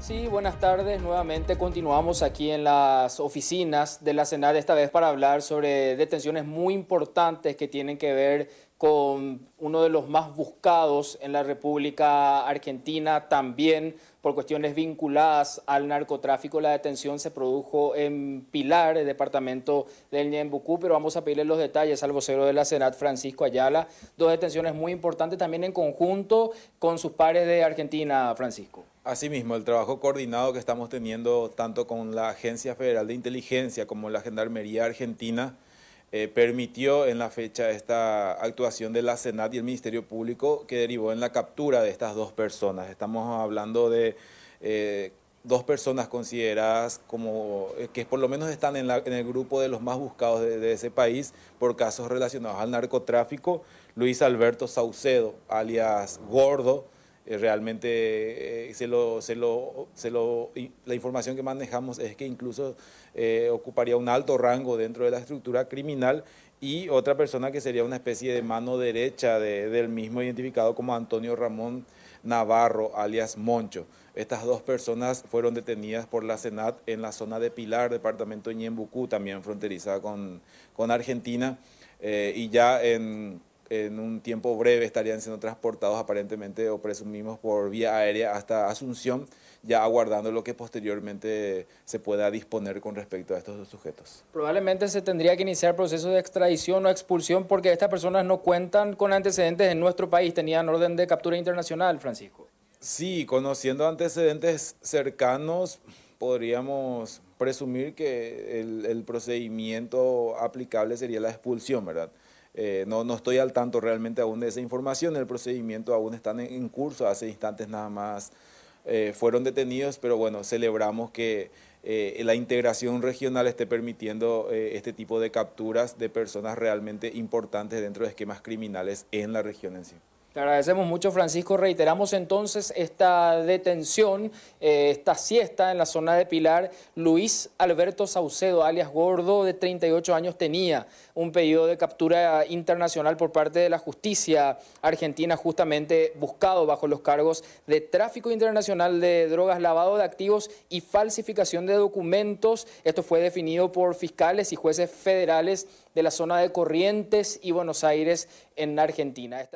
Sí, buenas tardes. Nuevamente continuamos aquí en las oficinas de la Senad, esta vez para hablar sobre detenciones muy importantes que tienen que ver con uno de los más buscados en la República Argentina, también por cuestiones vinculadas al narcotráfico. La detención se produjo en Pilar, el departamento del Ñembucú, pero vamos a pedirle los detalles al vocero de la Senat, Francisco Ayala. Dos detenciones muy importantes también en conjunto con sus pares de Argentina, Francisco. Asimismo, el trabajo coordinado que estamos teniendo tanto con la Agencia Federal de Inteligencia como la Gendarmería Argentina eh, permitió en la fecha esta actuación de la Senat y el Ministerio Público que derivó en la captura de estas dos personas. Estamos hablando de eh, dos personas consideradas como eh, que por lo menos están en, el grupo de los más buscados de ese país por casos relacionados al narcotráfico. Luis Alberto Saucedo, alias Gordo eh, realmente eh, se lo, se lo, se lo, la información que manejamos es que incluso eh, ocuparía un alto rango dentro de la estructura criminal y otra persona que sería una especie de mano derecha del mismo identificado como Antonio Ramón Navarro, alias Moncho. Estas dos personas fueron detenidas por la Senat en la zona de Pilar, departamento de Ñembucú, también fronteriza con, con Argentina, y ya en en un tiempo breve estarían siendo transportados aparentemente o presumimos por vía aérea hasta Asunción, ya aguardando lo que posteriormente se pueda disponer con respecto a estos dos sujetos. Probablemente se tendría que iniciar proceso de extradición o expulsión porque estas personas no cuentan con antecedentes en nuestro país, tenían orden de captura internacional, Francisco. Sí, conociendo antecedentes cercanos, podríamos presumir que el, el procedimiento aplicable sería la expulsión, ¿verdad? Eh, no, no, estoy al tanto realmente aún de esa información, el procedimiento aún está en, curso, hace instantes nada más eh, fueron detenidos, pero bueno, celebramos que eh, la integración regional esté permitiendo este tipo de capturas de personas realmente importantes dentro de esquemas criminales en la región en sí. Te agradecemos mucho, Francisco. Reiteramos entonces esta detención, eh, esta siesta en la zona de Pilar. Luis Alberto Saucedo, alias Gordo, de 38 años, tenía un pedido de captura internacional por parte de la justicia argentina, justamente buscado bajo los cargos de tráfico internacional de drogas, lavado de activos y falsificación de documentos. Esto fue definido por fiscales y jueces federales de la zona de Corrientes y Buenos Aires en Argentina.